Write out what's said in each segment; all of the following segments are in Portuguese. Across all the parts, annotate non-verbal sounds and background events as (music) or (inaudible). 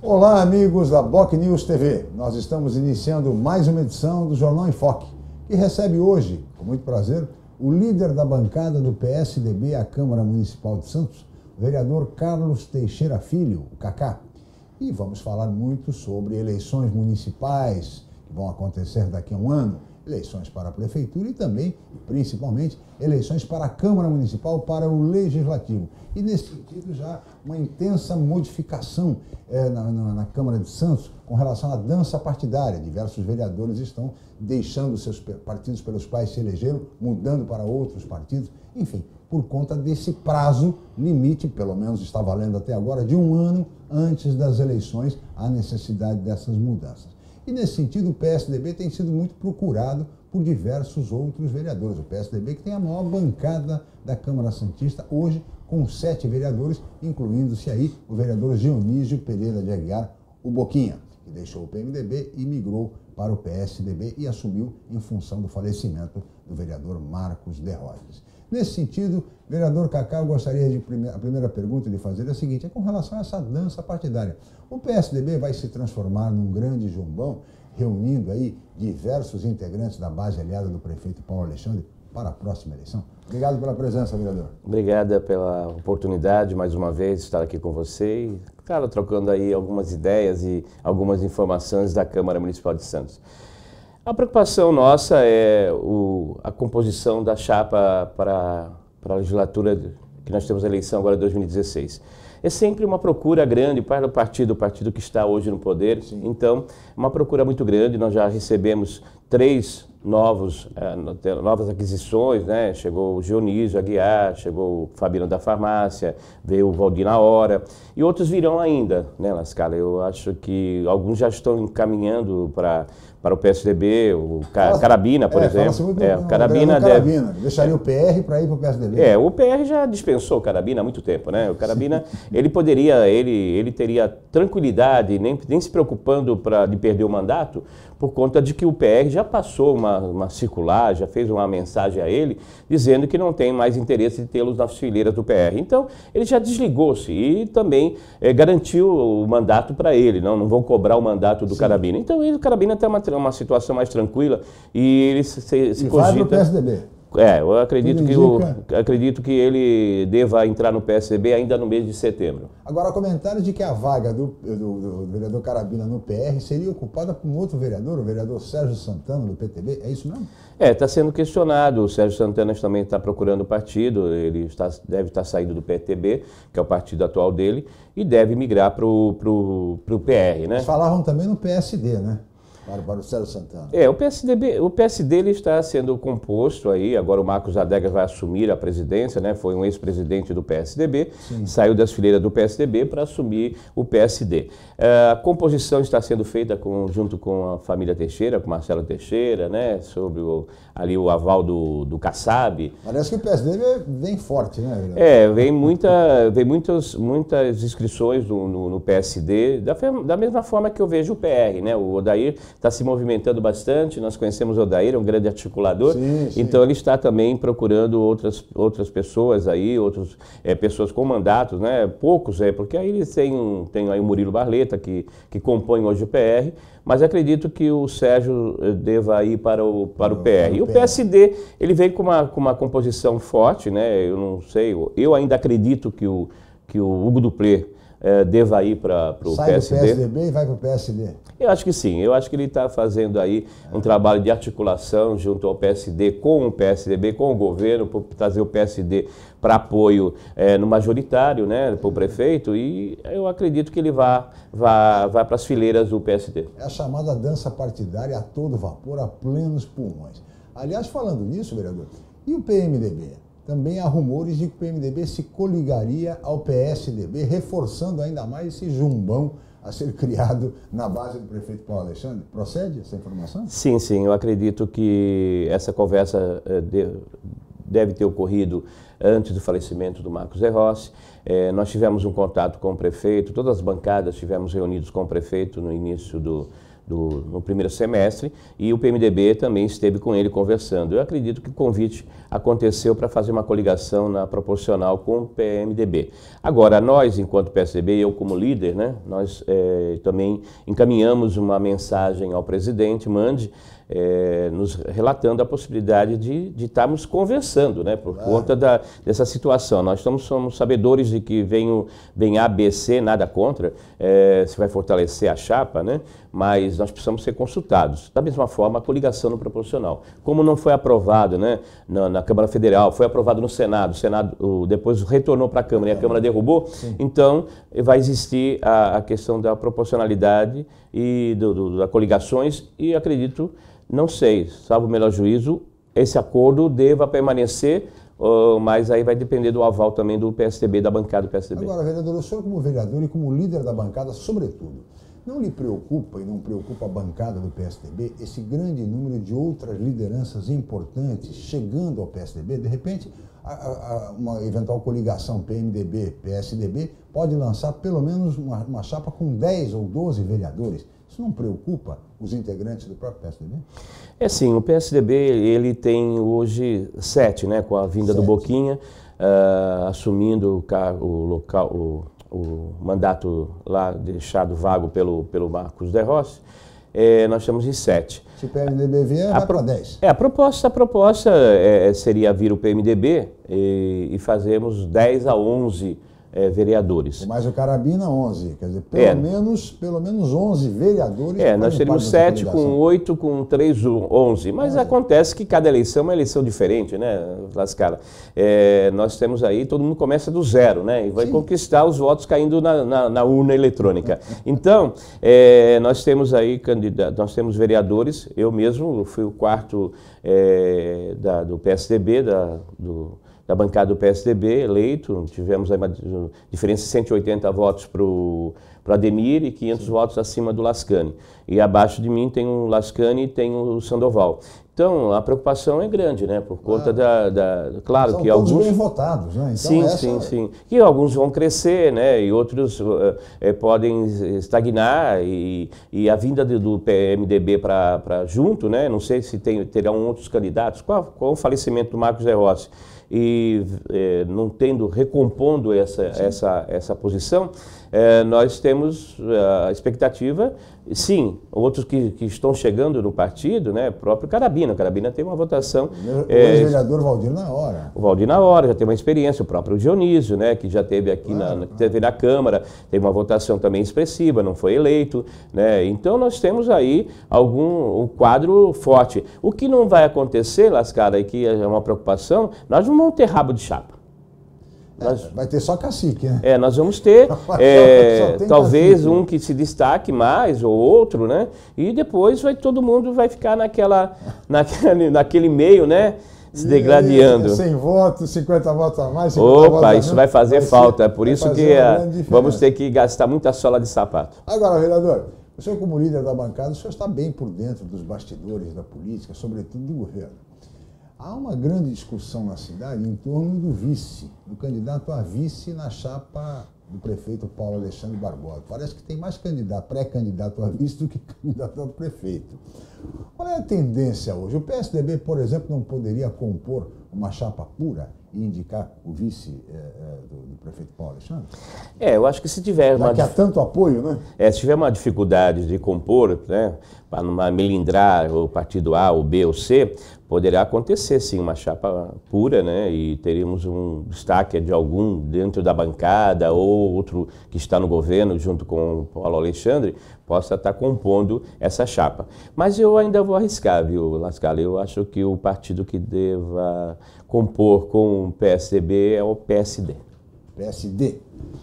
Olá, amigos da Boc News TV. Nós estamos iniciando mais uma edição do Jornal em Foque, que recebe hoje, com muito prazer, o líder da bancada do PSDB à Câmara Municipal de Santos, o vereador Carlos Teixeira Filho, o Cacá. E vamos falar muito sobre eleições municipais que vão acontecer daqui a um ano eleições para a prefeitura e também, principalmente, eleições para a Câmara Municipal, para o Legislativo. E nesse sentido, já uma intensa modificação é, na, na, na, Câmara de Santos com relação à dança partidária. Diversos vereadores estão deixando seus partidos pelos quais se elegeram, mudando para outros partidos, enfim, por conta desse prazo limite, pelo menos está valendo até agora, de um ano antes das eleições, a necessidade dessas mudanças. E nesse sentido, o PSDB tem sido muito procurado por diversos outros vereadores. O PSDB que tem a maior bancada da Câmara Santista hoje, com sete vereadores, incluindo-se aí o vereador Dionísio Pereira de Aguiar, o Boquinha, que deixou o PMDB e migrou para o PSDB e assumiu em função do falecimento do vereador Marcos de Rodas. Nesse sentido, vereador Cacá, eu gostaria de a primeira pergunta de fazer é a seguinte: é com relação a essa dança partidária. O PSDB vai se transformar num grande jumbão, reunindo aí diversos integrantes da base aliada do prefeito Paulo Alexandre para a próxima eleição? Obrigado pela presença, vereador. Obrigada pela oportunidade, mais uma vez, de estar aqui com você e, claro, trocando aí algumas ideias e algumas informações da Câmara Municipal de Santos. A preocupação nossa é o, a composição da chapa para, para a legislatura que nós temos a eleição agora de 2016. É sempre uma procura grande para o partido, o partido que está hoje no poder. Sim. Então, uma procura muito grande. Nós já recebemos três novos, eh, novas aquisições, né? Chegou o Dionísio Aguiar, chegou o Fabiano da Farmácia, veio o Valdir na hora, e outros virão ainda, né, Lascala? Eu acho que alguns já estão encaminhando para para o PSDB, o Carabina, por é, exemplo. Do, é, Carabina, né? deve... Carabina deixaria o PR para ir para o PSDB. É, o PR já dispensou o Carabina há muito tempo, né? O Carabina, Sim. (laughs) ele poderia, ele, ele teria tranquilidade, nem, nem se preocupando pra, de perder o mandato, por conta de que o PR já passou uma, uma circular, já fez uma mensagem a ele, dizendo que não tem mais interesse de tê-los nas fileiras do PR. Então, ele já desligou-se e também é, garantiu o mandato para ele, não, não vão cobrar o mandato do Sim. Carabina. Então, ele, o Carabina tem uma, uma situação mais tranquila e ele se, se, e cogita... Vai pro PSDB. É, eu acredito que, o, acredito que ele deva entrar no PSB ainda no mês de setembro. Agora, comentário de que a vaga do, do, do, vereador Carabina no PR seria ocupada por um outro vereador, o vereador Sérgio Santana, do PTB, é isso mesmo? É, está sendo questionado. O Sérgio Santana também está procurando o partido, ele está, deve estar tá saindo do PTB, que é o partido atual dele, e deve migrar para o PR, né? Eles falavam também no PSD, né? Para o Célio Santana. É, o PSDB, o PSD ele está sendo composto aí, agora o Marcos Adegas vai assumir a presidência, né? Foi um ex-presidente do PSDB, Sim. saiu das fileiras do PSDB para assumir o PSD. É, a composição está sendo feita com, junto com a família Teixeira, com Marcelo Teixeira, né? Sobre o, ali o aval do, do Kassab. Parece que o PSDB vem forte, né? É, vem, muita, (laughs) vem muitas, muitas inscrições no, no, no PSD, da, da mesma forma que eu vejo o PR, né? O Odair está se movimentando bastante. Nós conhecemos o Odair, um grande articulador. Sim, sim. Então ele está também procurando outras, outras pessoas aí, outras é, eh, pessoas com mandatos, né? Poucos, é, porque aí eles têm um, tem aí o Murilo Barleta, que, que compõe hoje o PR, mas acredito que o Sérgio eh, deva ir para o, para o PR. o e o PSD, ele vem com uma, com uma composição forte, né? Eu não sei, eu ainda acredito que o, que o Hugo Duplê é, deva ir para o PSD. Sai do PSDB e vai para o PSD? Eu acho que sim. Eu acho que ele está fazendo aí um é. trabalho de articulação junto ao PSD, com o PSDB, com o governo, para trazer o PSD para apoio é, no majoritário, né, para o prefeito, e eu acredito que ele vá, vá, vá para as fileiras do PSD. É a chamada dança partidária a todo vapor, a plenos pulmões. Aliás, falando nisso, vereador, e o PMDB? Também há rumores de que o PMDB se coligaria ao PSDB, reforçando ainda mais esse jumbão a ser (laughs) criado na base do prefeito Paulo Alexandre. Procede essa informação? Sim, sim. Eu acredito que essa conversa eh, deve ter ocorrido antes do falecimento do Marcos de Rossi. Eh, nós tivemos um contato com o prefeito, todas as bancadas tivemos reunidos com o prefeito no início do, do, no primeiro semestre, e o PMDB também esteve com ele conversando. Eu acredito que o convite aconteceu para fazer uma coligação na proporcional com o PMDB. Agora, nós, enquanto PSDB, eu como líder, né, nós é, também encaminhamos uma mensagem ao presidente Mande, é, nos relatando a possibilidade de, estarmos conversando, né, por claro. conta da, dessa situação. Nós estamos, somos sabedores de que vem, o, vem ABC, nada contra, é, se vai fortalecer a chapa, né, mas nós precisamos ser consultados. Da mesma forma, a coligação no proporcional. Como não foi aprovado né, na, na Câmara Federal, foi aprovado no Senado, o Senado o, depois retornou para a Câmara e a é. Câmara derrubou, Sim. então vai existir a, a, questão da proporcionalidade e do, do, da coligações e acredito não sei, salvo o melhor juízo, esse acordo deva permanecer, ah, mas aí vai depender do aval também do PSDB, da bancada do PSDB. Agora, vereador, o senhor como vereador e como líder da bancada, sobretudo, não lhe preocupa e não preocupa a bancada do PSDB esse grande número de outras lideranças importantes chegando ao PSDB? De repente, a, a, uma eventual coligação PMDB-PSDB pode lançar pelo menos uma, uma chapa com 10 ou 12 vereadores. Isso não preocupa os integrantes do próprio PSDB? É sim, o PSDB ele tem hoje sete, né, com a vinda sete. do Boquinha, uh, assumindo o, cargo, o local, o o mandato lá deixado vago pelo, pelo Marcos de Rossi, é, nós estamos em sete. Se o PMDB vier, vai para 10. É, a proposta, a proposta é, é seria vir o PMDB e, e fazermos 10 a 11 é, vereadores. Mais o Carabina, 11. Quer dizer, pelo, é. menos, pelo menos 11 vereadores. É, nós teríamos 7 com 8, com 3, 11. Mas é. acontece que cada eleição é uma eleição diferente, né, Lascara? É, nós temos aí, todo mundo começa do zero, né? E vai Sim. conquistar os votos caindo na, na, na urna eletrônica. (laughs) Então, é, nós temos aí candidatos nós temos vereadores, eu mesmo fui o quarto é, da, do PSDB, da, do da bancada do PSDB, eleito, tivemos uma diferença de 180 votos para o Ademir e 500 Sim. votos acima do Lascani. E abaixo de mim tem o Lascani e tem o Sandoval. Então, a preocupação é grande, né? Por conta da, da, Claro São que todos alguns. bem votados, né? Então sim, essa... sim, é sim. E alguns vão crescer, né? E outros uh, podem estagnar. E, e a vinda de, do PMDB para junto, né? Não sei se tem, terão outros candidatos. Qual, qual o falecimento do Marcos Rossi? e eh, não tendo, recompondo essa, essa, essa posição, é, nós temos é, a expectativa, sim, outros que, que, estão chegando no partido, né, próprio Carabina, Carabina tem uma votação... O ex é, vereador Valdir na hora. O Valdir na hora, já tem uma experiência, o próprio Dionísio, né, que já teve aqui claro, na, Teve na Câmara, teve uma votação também expressiva, não foi eleito, né, então nós temos aí algum um quadro forte. O que não vai acontecer, Lascada, e que é uma preocupação, nós não vamos ter rabo de chapa. Nós... vai ter só cacique, né? É, nós vamos ter (laughs) é, talvez cacique. um que se destaque mais ou outro, né? E depois vai todo mundo vai ficar naquela, naquele, naquele meio, né? Se degradando sem (laughs) votos, 50 votos a mais. Opa, isso vai fazer vai falta. Ser, é Por isso que a, vamos ter que gastar muita sola de sapato. Agora, vereador, o senhor como líder da bancada, o senhor está bem por dentro dos bastidores da política, sobretudo do governo. Há uma grande discussão na cidade em torno do vice, do candidato a vice na chapa do prefeito Paulo Alexandre Barbosa. Parece que tem mais candidato, pré-candidato a vice do que (laughs) candidato a prefeito. Qual é a tendência hoje? O PSDB, por exemplo, não poderia compor uma chapa pura? e indicar o vice é, é, do, do, prefeito Paulo Alexandre? É, eu acho que se tiver... Já uma que há tanto apoio, né? É, se tiver uma dificuldade de compor, né, para não melindrar o partido A, o B ou C, poderá acontecer sim uma chapa pura, né? E teríamos um destaque de algum dentro da bancada ou outro que está no governo junto com o Paulo Alexandre possa estar tá compondo essa chapa. Mas eu ainda vou arriscar, viu, Lascala? Eu acho que o partido que deva compor com o PSDB é o PSD. PSD.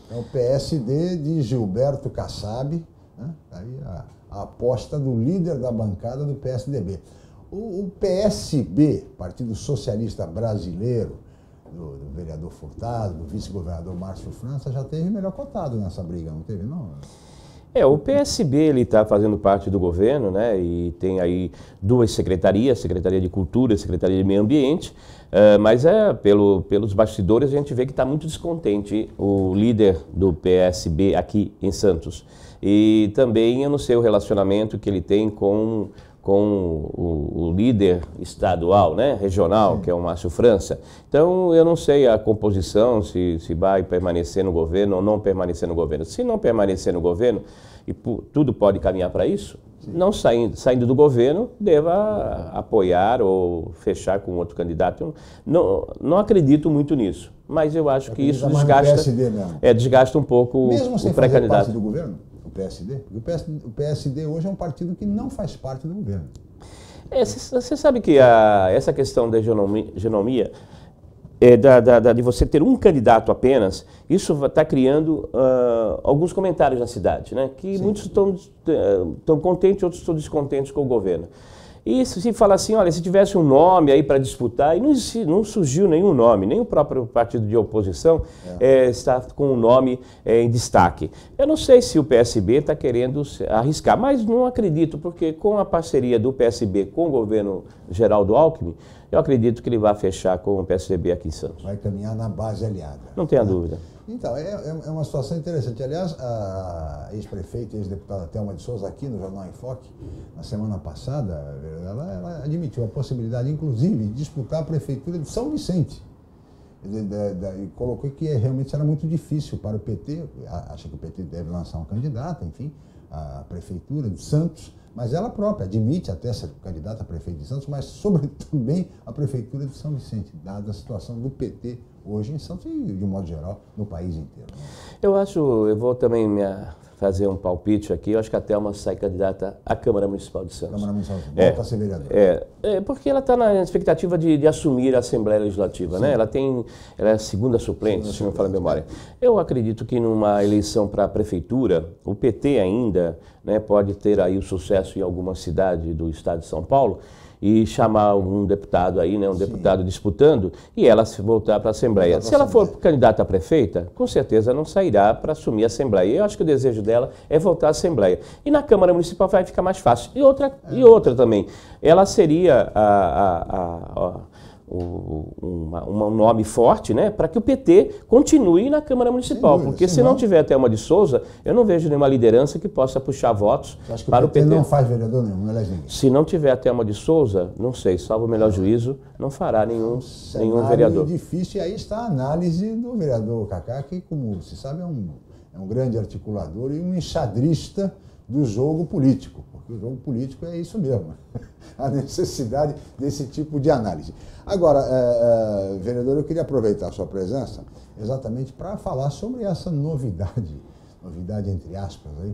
É o PSD de Gilberto Kassab, né? Tá aí a, a, aposta do líder da bancada do PSDB. O, o PSB, Partido Socialista Brasileiro, do, do vereador Furtado, do vice-governador Márcio França, já teve melhor cotado nessa briga, não teve, não? É, o PSB ele está fazendo parte do governo, né? E tem aí duas secretarias, Secretaria de Cultura e Secretaria de Meio Ambiente. Uh, mas é pelo, pelos bastidores a gente vê que está muito descontente o líder do PSB aqui em Santos. E também eu não sei o relacionamento que ele tem com com o, o, líder estadual, né, regional, que é o Márcio França. Então, eu não sei a composição, se, se vai permanecer no governo ou não permanecer no governo. Se não permanecer no governo, e tudo pode caminhar para isso, não saindo, saindo do governo, deva apoiar ou fechar com outro candidato. Não, não acredito muito nisso, mas eu acho é que isso desgasta, é, desgasta um pouco Mesmo o pré-candidato. do governo? PSD? Porque o PSD, o PSD hoje é um partido que não faz parte do governo. É, você sabe que a, essa questão da genomia, genomia é, da, da, da, de você ter um candidato apenas, isso está criando uh, alguns comentários na cidade, né? que Sim. muitos estão uh, contentes, outros estão descontentes com o governo. Isso, se fala assim, olha, se tivesse um nome aí para disputar, e não, não, surgiu nenhum nome, nem o próprio partido de oposição é. É, está com o um nome é, em destaque. Eu não sei se o PSB está querendo arriscar, mas não acredito, porque com a parceria do PSB com o governo Geraldo Alckmin, eu acredito que ele vai fechar com o PSDB aqui em Santos. Vai caminhar na base aliada. Não tenha né? dúvida. Então, é, é, é uma situação interessante. Aliás, a ex-prefeita, ex-deputada Thelma de Souza, aqui no Jornal Enfoque, na semana passada, ela, ela admitiu a possibilidade, inclusive, de disputar a prefeitura de São Vicente. De, de, de, e colocou que é, realmente era muito difícil para o PT, acha que o PT deve lançar um candidato, enfim, a prefeitura de Santos, mas ela própria admite até ser candidata a prefeito de Santos, mas (laughs) sobre também a prefeitura de São Vicente, dada a situação do PT hoje em Santos e, de um modo geral, no país inteiro. Eu acho, eu vou também me fazer um palpite aqui, eu acho que a Thelma sai candidata à Câmara Municipal de Santos. Câmara Municipal de Santos, é. volta é, a ser vereadora. É, é porque ela está na expectativa de, de, assumir a Assembleia Legislativa, né? Sim. né? Ela tem, ela é a segunda suplente, segunda se não me a memória. É. Eu acredito que numa eleição para a Prefeitura, o PT ainda né, pode ter aí o sucesso em alguma cidade do Estado de São Paulo, e chamar algum deputado aí, né, um Sim. deputado disputando, e ela se voltar para a Assembleia. Se ela for candidata a prefeita, com certeza não sairá para assumir a Assembleia. Eu acho que o desejo dela é voltar à Assembleia. E na Câmara Municipal vai ficar mais fácil. E outra, é. e outra também, ela seria a, a, a, a um, nome forte, né, para que o PT continue na Câmara Municipal. porque se não, não tiver uma de Souza, eu não vejo nenhuma liderança que possa puxar votos Acho que para o PT. O PT não faz vereador nenhum, não é ninguém. Se não tiver uma de Souza, não sei, salvo o melhor juízo, não fará nenhum, um é nenhum vereador. difícil, e aí está a análise do vereador Kaká, que, como se sabe, é um, é um grande articulador e um enxadrista do jogo político o jogo político é isso mesmo, (laughs) a necessidade desse tipo de análise. Agora, é, é, vereador, eu queria aproveitar a sua presença exatamente para falar sobre essa novidade, novidade entre aspas, aí,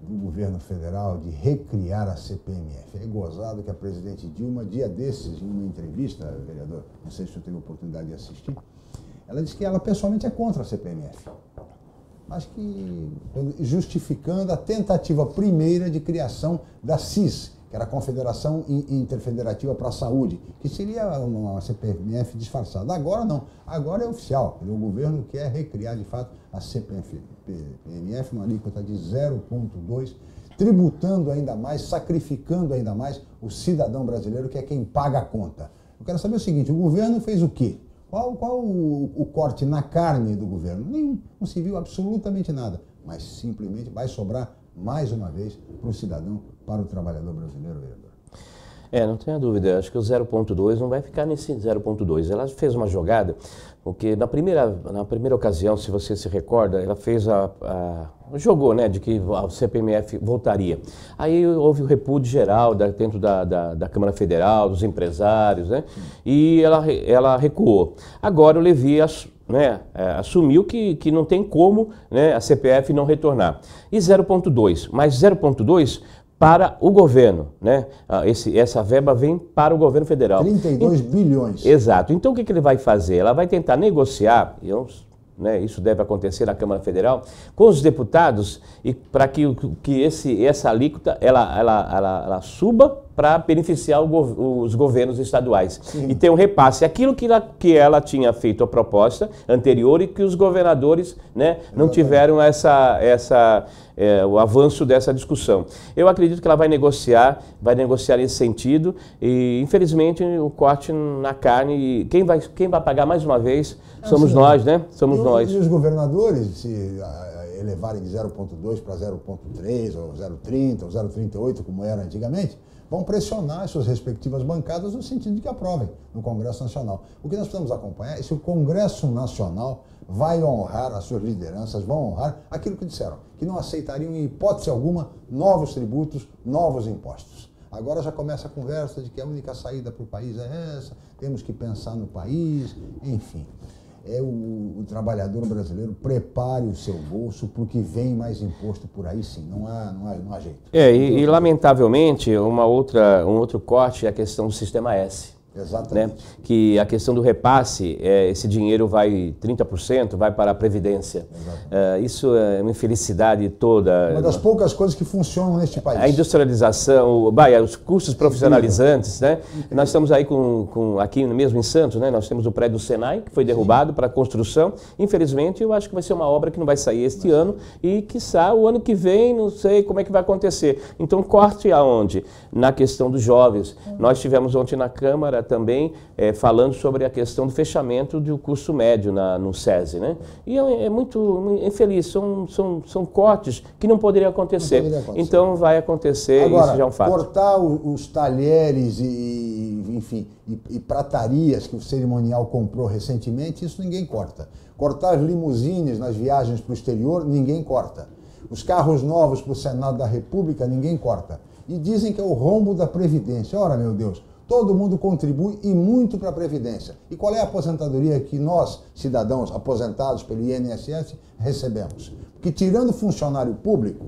do governo federal de recriar a CPMF. É gozado que a presidente Dilma, dia desses, em uma entrevista, vereador, não sei se eu teve a oportunidade de assistir, ela disse que ela pessoalmente é contra a CPMF Acho que justificando a tentativa primeira de criação da CIS, que era a Confederação Interfederativa para a Saúde, que seria uma CPMF disfarçada. Agora não, agora é oficial. O governo quer recriar de fato a CPMF, uma alíquota de 0,2, tributando ainda mais, sacrificando ainda mais o cidadão brasileiro, que é quem paga a conta. Eu quero saber o seguinte: o governo fez o quê? Qual, qual o, o corte na carne do governo? Nenhum. Não se viu absolutamente nada. Mas simplesmente vai sobrar mais uma vez para o cidadão, para o trabalhador brasileiro, vereador. É, não tenha dúvida. Acho que o 0,2 não vai ficar nesse 0,2. Ela fez uma jogada porque na primeira, na primeira ocasião, se você se recorda, ela fez a, a jogou, né, de que a CPMF voltaria. Aí houve o repúdio geral da, dentro da, da, da, Câmara Federal, dos empresários, né, e ela, ela recuou. Agora o Levi as, né, é, assumiu que, que não tem como né, a CPF não retornar. E 0,2, mas 0,2 para o governo, né? Ah, esse, essa verba vem para o governo federal. 32 e, bilhões. Exato. Então o que, que ele vai fazer? Ela vai tentar negociar, eu né, isso deve acontecer na Câmara Federal, com os deputados e para que, que esse, essa alíquota ela, ela, ela, ela suba para beneficiar go os governos estaduais. Sim. E ter um repasse. Aquilo que ela, que ela tinha feito a proposta anterior e que os governadores né, não tiveram essa, essa, é, o avanço dessa discussão. Eu acredito que ela vai negociar, vai negociar nesse sentido e, infelizmente, o corte na carne, quem vai, quem vai pagar mais uma vez é somos nós, né? Somos e nós. E os governadores, se eh, elevarem de 0,2 para 0,3 ou 0,30 ou 0,38, como era antigamente, vão pressionar as suas respectivas bancadas no sentido de que aprovem no Congresso Nacional. O que nós precisamos acompanhar é se o Congresso Nacional vai honrar as suas lideranças, vão honrar aquilo que disseram, que não aceitariam em hipótese alguma novos tributos, novos impostos. Agora já começa a conversa de que a única saída para o país é essa, temos que pensar no país, enfim é o, o, trabalhador brasileiro, prepare o seu bolso, porque vem mais imposto por aí sim, não há, não há, não há jeito. É, e, e lamentavelmente, uma outra, um outro corte é a questão do sistema S. Né? Exatamente. Né? Que a questão do repasse, é, esse dinheiro vai 30%, vai para a Previdência. É, isso é uma infelicidade toda. Uma das poucas coisas que funcionam neste país. A industrialização, o, vai, os cursos profissionalizantes, né? Nós estamos aí com, com, aqui mesmo em Santos, né? Nós temos o prédio do Senai, que foi derrubado Sim. para construção. Infelizmente, eu acho que vai ser uma obra que não vai sair este Mas... ano e, quiçá, o ano que vem, não sei como é que vai acontecer. Então, corte aonde? Na questão dos jovens. Hum. Nós tivemos ontem na Câmara também é, falando sobre a questão do fechamento do curso médio na, no SESI. Né? E é, é muito infeliz, são, são, são cortes que não poderiam acontecer. poderia acontecer. Então vai acontecer, Agora, isso já é um fato. cortar os, os talheres e, enfim, e, e pratarias que o cerimonial comprou recentemente, isso ninguém corta. Cortar as limusines nas viagens para o exterior, ninguém corta. Os carros novos para o Senado da República, ninguém corta. E dizem que é o rombo da Previdência. Ora, meu Deus, Todo mundo contribui e muito para a Previdência. E qual é a aposentadoria que nós, cidadãos aposentados pelo INSS, recebemos? Porque tirando funcionário público,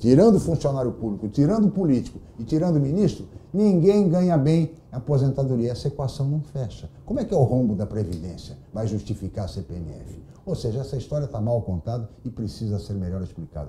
tirando funcionário público, tirando político e tirando ministro, Ninguém ganha bem a aposentadoria. Essa equação não fecha. Como é que é o rombo da Previdência? Vai justificar a CPMF? Ou seja, essa história está mal contada e precisa ser melhor explicada.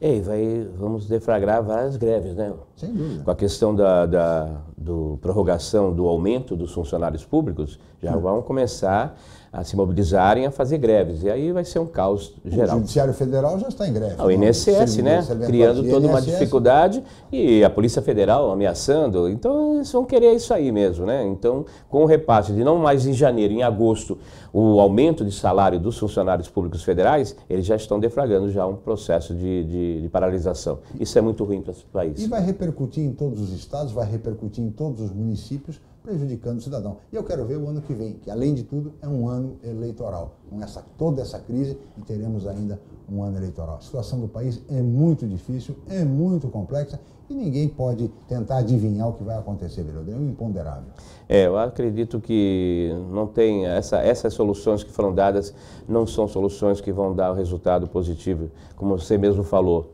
É, e vai, vamos deflagrar várias greves, né? Sem dúvida. Com a questão da, da do prorrogação do aumento dos funcionários públicos, já Sim. vão começar a se mobilizarem a fazer greves. E aí vai ser um caos geral. O Judiciário Federal já está em greve. Ah, o INSS, né? né? Criando toda INSS. uma dificuldade e a Polícia Federal ameaçando chegando, então eles vão querer isso aí mesmo, né? Então, com o repasse de não mais em janeiro, em agosto, o aumento de salário dos funcionários públicos federais, eles já estão defragando já um processo de, de, de paralisação. Isso é muito ruim para o país. E vai repercutir em todos os estados, vai repercutir em todos os municípios, prejudicando o cidadão. E eu quero ver o ano que vem, que além de tudo é um ano eleitoral. Com essa, toda essa crise, e teremos ainda um ano eleitoral. A situação do país é muito difícil, é muito complexa e ninguém pode tentar adivinhar o que vai acontecer, vereador. É um imponderável. É, eu acredito que não tem essa, essa é solução soluções que foram dadas não são soluções que vão dar o resultado positivo. Como você mesmo falou,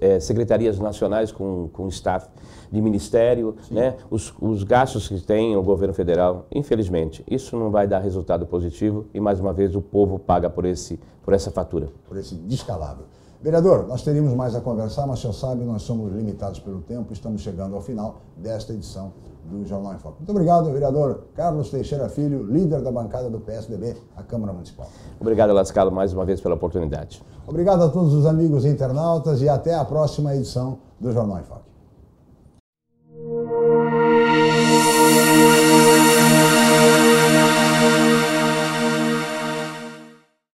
é, secretarias nacionais com, com staff de ministério, né? Os, os, gastos que tem o governo federal, infelizmente, isso não vai dar resultado positivo e, mais uma vez, o povo paga por, esse, por essa fatura. Por esse descalabro. Vereador, nós teríamos mais a conversar, mas o senhor sabe, nós somos limitados pelo tempo, estamos chegando ao final desta edição do Jornal em Foco. Muito obrigado, vereador Carlos Teixeira Filho, líder da bancada do PSDB à Câmara Municipal. Obrigado, Lascalo, mais uma vez pela oportunidade. Obrigado a todos os amigos internautas e até a próxima edição do Jornal em Foco.